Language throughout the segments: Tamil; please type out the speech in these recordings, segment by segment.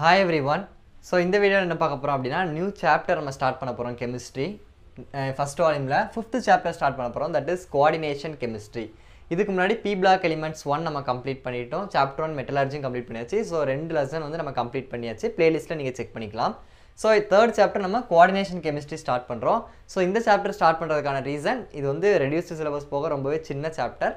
ஹாய் எவ்ரி ஒன் ஸோ இந்த வீடியோவில் என்ன பார்க்க போகிறோம் அப்படின்னா நியூ சாப்டர் நம்ம ஸ்டார்ட் பண்ண போகிறோம் கெமிஸ்ட்ரி ஃபஸ்ட் வால்யூமில் ஃபிஃப்த்து சாப்டர் ஸ்டார்ட் பண்ண போகிறோம் தட் இஸ் கோஆர்டினேஷன் கெமிஸ்ட்ரி இதுக்கு முன்னாடி பி பிளாக் எலிமெண்ட்ஸ் ஒன் நம்ம கம்ப்ளீட் பண்ணிட்டோம் சாப்டர் ஒன் மெட்டலார்ஜியும் கம்ப்ளீட் பண்ணியாச்சு ஸோ ரெண்டு லெசன் வந்து நம்ம கம்ப்ளீட் பண்ணியாச்சு பிளேலிஸ்ட்டில் நீங்கள் செக் பண்ணிக்கலாம் ஸோ தேர்ட் சாப்டர் நம்ம கோஆர்டினேஷன் கெமிஸ்ட்ரி ஸ்டார்ட் பண்ணுறோம் ஸோ இந்த சாப்டர் ஸ்டார்ட் பண்ணுறதுக்கான ரீசன் இது வந்து ரெடியூஸ்டு சிலபஸ் போக ரொம்பவே சின்ன சாப்டர்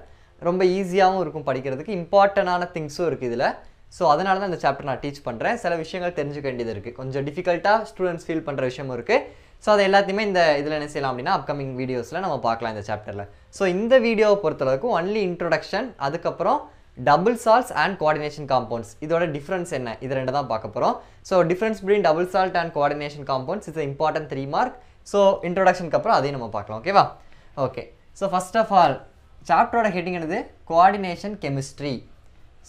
ரொம்ப ஈஸியாகவும் இருக்கும் படிக்கிறதுக்கு இம்பார்ட்டண்டான திங்ஸும் இருக்குது இதில் ஸோ அதனால தான் இந்த சாப்டர் நான் டீச் பண்ணுறேன் சில விஷயங்கள் தெரிஞ்சுக்க வேண்டியது இருக்குது கொஞ்சம் டிஃபிகல்ட்டாக ஸ்டூடெண்ட்ஸ் ஃபீல் பண்ணுற விஷயமும் இருக்குது ஸோ அதை எல்லாத்தையுமே இந்த இதில் என்ன செய்யலாம் அப்படின்னா அப்கமிங் வீடியோஸில் நம்ம பார்க்கலாம் இந்த சாப்டரில் ஸோ இந்த வீடியோவை பொறுத்தளவுக்கு ஒன்லி இன்ட்ரொடக்ஷன் அதுக்கப்புறம் double salts and coordination compounds இதோட டிஃப்ரென்ஸ் என்ன இது ரெண்டு தான் பார்க்க போகிறோம் so difference between double salt and coordination compounds is important three mark so இன்ட்ரொடக்ஷனுக்கு அப்புறம் அதையும் நம்ம பார்க்கலாம் ஓகேவா okay so first of all சாப்டரோட ஹெட்டிங் என்னது coordination chemistry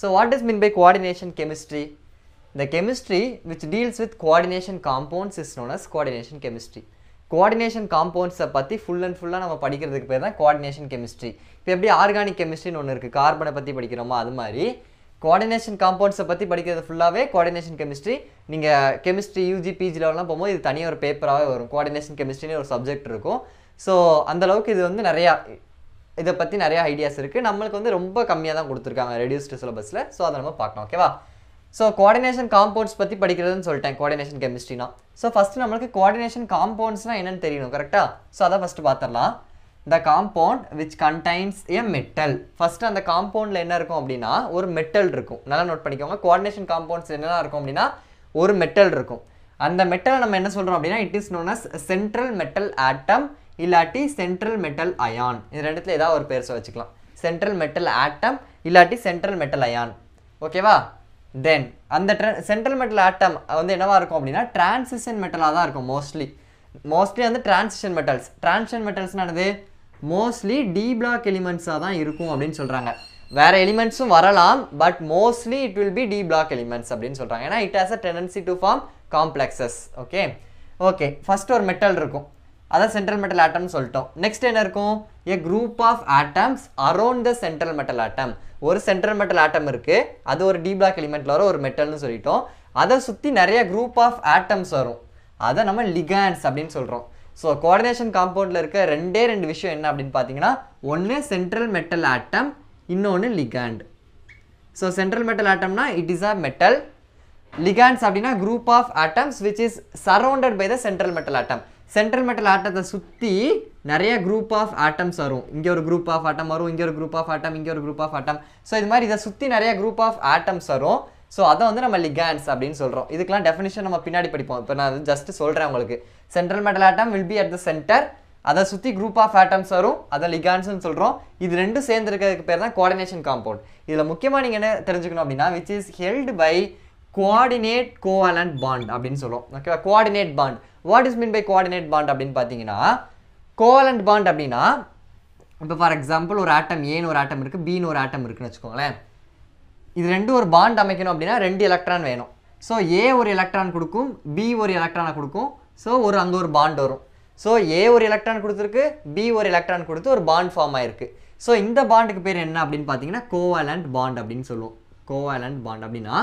So what is meant by coordination chemistry? The chemistry which deals with coordination compounds is known as coordination chemistry. Coordination காம்பவுண்ட்ஸை பற்றி ஃபுல் அண்ட் ஃபுல்லாக நம்ம படிக்கிறதுக்கு பேர் தான் கோஆர்டினேஷன் கெமிஸ்ட்ரி இப்போ எப்படி ஆர்கானிக் கெமிஸ்ட்ரின்னு ஒன்று இருக்குது கார்பனை பற்றி படிக்கிறோமோ அது மாதிரி கோஆர்டினேஷன் காம்பவுண்ட்ஸை பற்றி படிக்கிறது ஃபுல்லாகவே கோஆர்டினேஷன் கெமிஸ்ட்ரி நீங்கள் கெமிஸ்ட்ரி யூஜி பிஜிலலாம் போகும்போது இது தனியாக ஒரு பேப்பராகவே வரும் கோஆர்டினேஷன் கெமிஸ்ட்ரின்னு ஒரு சப்ஜெக்ட் இருக்கும் ஸோ அந்தளவுக்கு இது வந்து நிறையா இதை பற்றி நிறையா ஐடியாஸ் இருக்குது நம்மளுக்கு வந்து ரொம்ப கம்மியாக தான் கொடுத்துருக்காங்க ரெடியூஸ்டு சிலபஸில் ஸோ அதை நம்ம பார்க்கணும் ஓகேவா ஸோ கோஆர்டினேஷன் காம்பவுண்ட்ஸ் பற்றி படிக்கிறதுன்னு சொல்லிட்டேன் கோஆர்டினேஷன் கெமிஸ்ட்ரினா ஸோ ஃபஸ்ட்டு நம்மளுக்கு கோஆர்டினேஷன் காம்பவுண்ட்ஸ்னால் என்னென்னு தெரியணும் கரெக்டாக ஸோ அதை ஃபஸ்ட்டு பார்த்துடலாம் the compound which contains a metal first அந்த காம்பவுண்டில் என்ன இருக்கும் அப்படின்னா ஒரு மெட்டல் இருக்கும் நல்லா நோட் பண்ணிக்கோங்க கோஆர்டினேஷன் காம்பவுண்ட்ஸ் என்னெல்லாம் இருக்கும் அப்படின்னா ஒரு மெட்டல் இருக்கும் அந்த மெட்டலை நம்ம என்ன சொல்கிறோம் அப்படின்னா it is known as central metal atom இல்லாட்டி சென்ட்ரல் மெட்டல் அயான் இது ரெண்டுத்தில் ஏதாவது ஒரு பேர் வச்சுக்கலாம் சென்ட்ரல் மெட்டல் ஆட்டம் இல்லாட்டி சென்ட்ரல் மெட்டல் அயான் ஓகேவா தென் அந்த ட்ரெ சென்ட்ரல் மெட்டல் ஆட்டம் வந்து என்னவாக இருக்கும் அப்படின்னா டிரான்சிஷன் மெட்டலாக தான் இருக்கும் மோஸ்ட்லி மோஸ்ட்லி வந்து டிரான்சிஷன் மெட்டல்ஸ் டிரான்சிஷன் மெட்டல்ஸ்னானது மோஸ்ட்லி டி பிளாக் எலிமெண்ட்ஸாக தான் இருக்கும் அப்படின்னு சொல்கிறாங்க வேறு எலிமெண்ட்ஸும் வரலாம் but mostly it will be D block elements அப்படின்னு சொல்கிறாங்க ஏன்னா it has a tendency to form complexes okay okay first ஒரு மெட்டல் இருக்கும் அதான் சென்ட்ரல் மெட்டல் ஆட்டம் சொல்லிட்டோம் நெக்ஸ்ட் என்ன இருக்கும் a group of atoms around the central metal atom ஒரு சென்ட்ரல் மெட்டல் ஆட்டம் இருக்குது அது ஒரு டி பிளாக் எலிமெண்ட்டில் வர ஒரு மெட்டல்னு சொல்லிட்டோம் அதை சுற்றி நிறைய குரூப் ஆஃப் ஆட்டம்ஸ் வரும் அதை நம்ம லிகான்ஸ் அப்படின்னு சொல்கிறோம் ஸோ கோஆர்டினேஷன் காம்பவுண்டில் இருக்க ரெண்டே ரெண்டு விஷயம் என்ன அப்படின்னு பார்த்தீங்கன்னா ஒன்று சென்ட்ரல் மெட்டல் ஆட்டம் இன்னொன்று லிகாண்ட் ஸோ சென்ட்ரல் மெட்டல் ஆட்டம்னா it is a metal ligands அப்படின்னா group of atoms which is surrounded by the central metal atom central metal ஆட்டத்தை சுற்றி நிறைய குரூப் ஆஃப் ஆட்டம்ஸ் வரும் இங்கே ஒரு குரூப் ஆஃப் ஆட்டம் வரும் இங்கே ஒரு குரூப் ஆஃப் ஆட்டம் இங்கே ஒரு குரூப் ஆஃப் ஆட்டம் ஸோ இது மாதிரி இதை சுற்றி நிறைய குரூப் ஆஃப் ஆட்டம்ஸ் வரும் ஸோ அதை வந்து நம்ம லிகான்ஸ் அப்படின்னு சொல்கிறோம் இதுக்கெலாம் டெஃபினிஷன் நம்ம பின்னாடி படிப்போம் இப்போ நான் ஜஸ்ட் சொல்கிறேன் உங்களுக்கு central metal atom will be at the centre அதை சுற்றி குரூப் ஆஃப் ஆட்டம்ஸ் வரும் அதை லிகான்ஸ்னு சொல்கிறோம் இது ரெண்டும் சேர்ந்துருக்கிறதுக்கு பேர் தான் கோஆர்டினேஷன் காம்பவுண்ட் இதில் முக்கியமாக நீங்கள் என்ன தெரிஞ்சுக்கணும் அப்படின்னா which is held by coordinate covalent bond அப்படின்னு சொல்லுவோம் ஓகேவா coordinate bond what is mean by coordinate bond அப்படின்னு பார்த்தீங்கன்னா கோவலண்ட் பாண்ட் அப்படின்னா இப்போ ஃபார் எக்ஸாம்பிள் ஒரு ஆட்டம் ஏன்னு ஒரு ஆட்டம் இருக்குது பின்னு ஒரு ஆட்டம் இருக்குன்னு வச்சுக்கோங்களேன் இது ரெண்டும் ஒரு பாண்ட் அமைக்கணும் அப்படின்னா ரெண்டு எலக்ட்ரான் வேணும் ஸோ ஏ ஒரு எலக்ட்ரான் கொடுக்கும் பி ஒரு எலக்ட்ரானை கொடுக்கும் ஸோ ஒரு அங்கே ஒரு பாண்ட் வரும் ஸோ ஏ ஒரு எலக்ட்ரான் கொடுத்துருக்கு பி ஒரு எலக்ட்ரான் கொடுத்து ஒரு பாண்ட் ஃபார்ம் ஆயிருக்கு ஸோ இந்த பாண்டுக்கு பேர் என்ன அப்படின்னு பார்த்தீங்கன்னா கோவாலண்ட் பாண்ட் அப்படின்னு சொல்லுவோம் கோவாலண்ட் பாண்ட் அப்படின்னா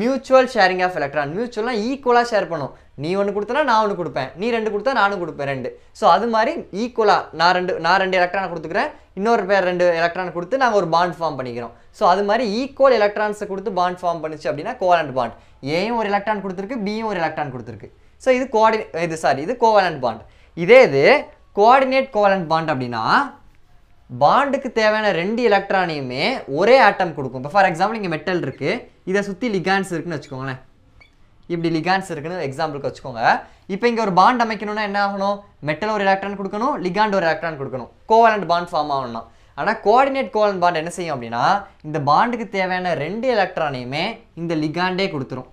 மியூச்சுவல் ஷேரிங் ஆஃப் எலக்ட்ரான் மியூச்சுவல்னால் ஈக்குவலாக ஷேர் பண்ணும் நீ ஒன்று கொடுத்தனா நான் ஒன்று கொடுப்பேன் நீ ரெண்டு கொடுத்தா நானும் கொடுப்பேன் ரெண்டு ஸோ அது மாதிரி ஈக்குவலாக நான் ரெண்டு நான் ரெண்டு எலக்ட்ரானை கொடுத்துக்கிறேன் இன்னொரு பேர் ரெண்டு எலக்ட்ரான் கொடுத்து நாங்கள் ஒரு பாண்ட் ஃபார்ம் பண்ணிக்கிறோம் ஸோ அது மாதிரி ஈக்குவல் எலக்ட்ரான்ஸை கொடுத்து பாண்ட் ஃபார்ம் பண்ணிச்சு அப்படின்னா கோவலண்ட் பாண்ட் ஏயும் ஒரு எலக்ட்ரான் கொடுத்துருக்கு பியும் ஒரு எலக்ட்ரான் கொடுத்துருக்கு ஸோ இது கோஆர்டினே இது சாரி இது கோவலண்ட் பாண்ட் இதே இது கோஆர்டினேட் கோவலண்ட் பாண்ட் அப்படின்னா பாண்டுக்கு தேவையான ரெண்டு எலக்ட்ரானையுமே ஒரே ஆட்டம் கொடுக்கும் இப்போ ஃபார் எக்ஸாம்பிள் இங்கே மெட்டல் இருக்குது இதை சுற்றி லிகான்ஸ் இருக்குன்னு வச்சுக்கோங்களேன் இப்படி லிகான்ஸ் இருக்குன்னு எக்ஸாம்பிளுக்கு வச்சுக்கோங்க இப்போ இங்கே ஒரு பாண்ட் அமைக்கணும்னா என்ன ஆகணும் மெட்டல் ஒரு எலக்ட்ரான் கொடுக்கணும் லிகாண்ட் ஒரு எலக்ட்ரான் கொடுக்கணும் கோவலண்ட் பாண்ட் ஃபார்ம் ஆகணும்னா ஆனால் கோஆர்டினேட் கோவலண்ட் பாண்ட் என்ன செய்யும் அப்படின்னா இந்த பாண்டுக்கு தேவையான ரெண்டு எலக்ட்ரானையுமே இந்த லிகாண்டே கொடுத்துரும்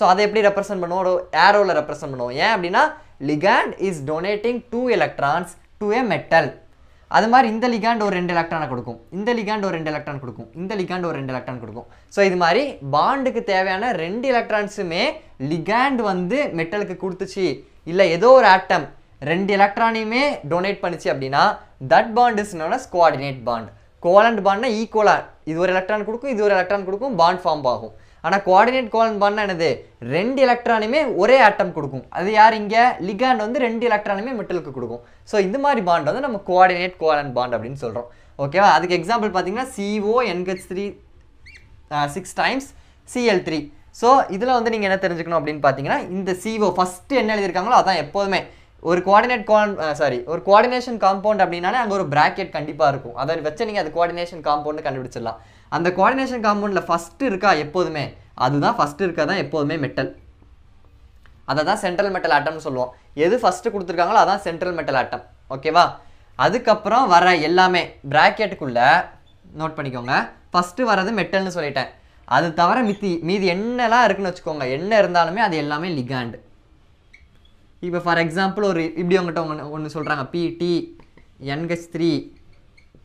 ஸோ அதை எப்படி ரெப்ரசென்ட் பண்ணுவோம் ஒரு ஏரோவில் ரெப்ரசென்ட் பண்ணுவோம் ஏன் அப்படின்னா ligand is donating two electrons to a metal அது மாதிரி இந்த லிகாண்ட் ஒரு ரெண்டு எலக்ட்ரானை கொடுக்கும் இந்த லிகாண்ட் ஒரு ரெண்டு எலக்ட்ரான் கொடுக்கும் இந்த லிகாண்ட் ஒரு ரெண்டு எலக்ட்ரான் கொடுக்கும் ஸோ இது மாதிரி பாண்டுக்கு தேவையான ரெண்டு எலக்ட்ரான்ஸுமே லிகாண்ட் வந்து மெட்டலுக்கு கொடுத்துச்சு இல்லை ஏதோ ஒரு ஆட்டம் ரெண்டு எலக்ட்ரானையுமே டொனேட் பண்ணிச்சு அப்படின்னா தட் பாண்ட் இஸ் என்னோட ஸ்குவாடினேட் பாண்ட் கோலண்ட் பாண்ட்னா ஈக்குவலாக இது ஒரு எலக்ட்ரான் கொடுக்கும் இது ஒரு எலக்ட்ரான் கொடுக்கும் பாண்ட் ஃபார்ம் ஆகும் ஆனால் கோஆர்டினேட் கோலன் பாண்ட்னா என்னது ரெண்டு எலக்ட்ரானுமே ஒரே ஆட்டம் கொடுக்கும் அது யார் இங்கே லிகாண்ட் வந்து ரெண்டு எலக்ட்ரானுமே மெட்டலுக்கு கொடுக்கும் ஸோ இந்த மாதிரி பாண்ட் வந்து நம்ம கோஆர்டினேட் கோலன் பாண்ட் அப்படின்னு சொல்கிறோம் ஓகேவா அதுக்கு எக்ஸாம்பிள் பார்த்தீங்கன்னா CO NH three six times CL three so இதில் வந்து நீங்கள் என்ன தெரிஞ்சுக்கணும் அப்படின்னு பார்த்தீங்கன்னா இந்த சிஓ ஃபஸ்ட்டு என்ன எழுதியிருக்காங்களோ அதான் எப்போதுமே ஒரு கோஆர்டினேட் கோன் சாரி ஒரு கோஆர்டினேஷன் காம்பவுண்ட் அப்படின்னாலே அங்கே ஒரு ப்ராக்கெட் கண்டிப்பாக இருக்கும் அதை வச்சு நீங்கள் அது கோஆர்டினேஷன் காம்பவுண்டு கண்டுபிடிச்சிடலாம் அந்த குவாடினேஷன் காம்பவுண்டில் ஃபஸ்ட்டு இருக்கா எப்போதுமே அதுதான் ஃபஸ்ட்டு இருக்கா தான் எப்போதுமே மெட்டல் அதை தான் சென்ட்ரல் மெட்டல் ஆட்டம்னு சொல்லுவோம் எது ஃபஸ்ட்டு கொடுத்துருக்காங்களோ அதான் சென்ட்ரல் மெட்டல் ஆட்டம் ஓகேவா அதுக்கப்புறம் வர எல்லாமே ப்ராக்கெட்டுக்குள்ளே நோட் பண்ணிக்கோங்க ஃபஸ்ட்டு வர்றது மெட்டல்னு சொல்லிட்டேன் அது தவிர மித்தி மீதி என்னெல்லாம் இருக்குன்னு வச்சுக்கோங்க என்ன இருந்தாலுமே அது எல்லாமே லிகாண்டு இப்போ ஃபார் எக்ஸாம்பிள் ஒரு இப்படி உங்கள்கிட்ட ஒன்று ஒன்று சொல்கிறாங்க PT NH three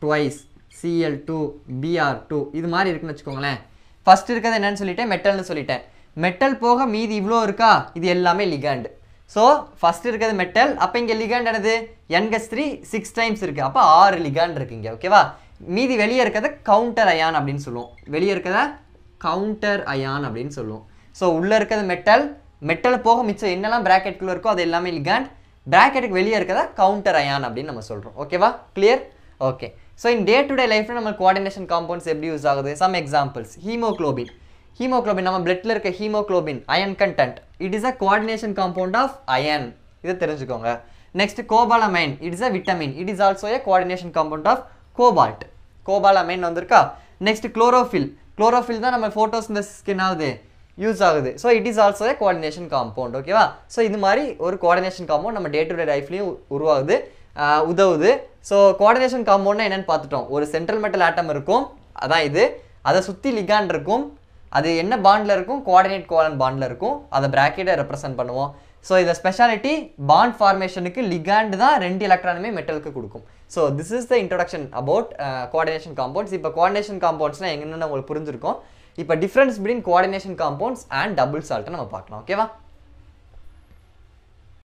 twice CL two BR two இது மாதிரி இருக்குன்னு வச்சுக்கோங்களேன் ஃபஸ்ட் இருக்கிறது என்னன்னு சொல்லிட்டேன் மெட்டல்னு சொல்லிட்டேன் மெட்டல் போக மீதி இவ்வளோ இருக்கா இது எல்லாமே லிகாண்டு ஸோ ஃபஸ்ட் இருக்கிறது மெட்டல் அப்போ இங்கே லிகாண்ட் என்னது என்கஸ் த்ரீ சிக்ஸ் டைம்ஸ் இருக்குது அப்போ ஆறு லிகாண்ட் இருக்குது இங்கே ஓகேவா மீதி வெளியே இருக்கிறத கவுண்டர் அயான் அப்படின்னு சொல்லுவோம் வெளியே இருக்கிறத கவுண்டர் அயான் அப்படின்னு சொல்லுவோம் ஸோ உள்ளே இருக்கிறது மெட்டல் மெட்டல் போக மிச்சம் என்னெல்லாம் ப்ராக்கெட்டுக்குள்ளே இருக்கோ அது எல்லாமே லிகாண்ட் ப்ராக்கெட்டுக்கு வெளியே இருக்கிறத கவுண்டர் அயான் அப்படின்னு நம்ம சொல்கிறோம் ஓகேவா clear okay so in day to day லைஃப்பில் நம்ம குவார்டினேஷன் காம்பவுண்ட்ஸ் எப்படி யூஸ் ஆகுது சம் எக்ஸாம்பிள்ஸ் ஹீமோக்ளோபின் ஹீமோக்ளோபின் நம்ம பிளட்டில் இருக்க haemoglobin iron content it is a coordination compound of iron இதை தெரிஞ்சுக்கோங்க next cobalamin it is a vitamin it is also a coordination compound of cobalt cobalamin வந்திருக்கா நெக்ஸ்ட் குளோரோஃபில் குளோரோஃபில் தான் நம்ம ஃபோட்டோசிந்தசிஸ்க்கு என்ன ஆகுது யூஸ் ஆகுது so it is also a coordination compound ஓகேவா ஸோ இது மாதிரி ஒரு கோஆர்டினேஷன் காம்பவுண்ட் நம்ம டே டு டே லைஃப்லையும் உருவாகுது உதவுது ஸோ கோஆர்டினேஷன் காம்பவுண்ட்னா என்னென்னு பார்த்துட்டோம் ஒரு சென்ட்ரல் மெட்டல் ஆட்டம் இருக்கும் அதான் இது அதை சுற்றி லிகாண்ட் இருக்கும் அது என்ன பாண்டில் இருக்கும் கோஆர்டினேட் கோலன் பாண்டில் இருக்கும் அதை பிராக்கெட்டை ரெப்ரசென்ட் பண்ணுவோம் ஸோ இதை ஸ்பெஷாலிட்டி பாண்ட் ஃபார்மேஷனுக்கு லிகாண்டு தான் ரெண்டு எலக்ட்ரானுமே மெட்டலுக்கு கொடுக்கும் so this is the introduction about coordination compounds இப்போ கோஆர்டினேஷன் காம்பவுண்ட்ஸ்னால் எங்கன்னு உங்களுக்கு புரிஞ்சிருக்கும் இப்போ difference between coordination compounds and double சால்ட்டை நம்ம பார்க்கலாம் ஓகேவா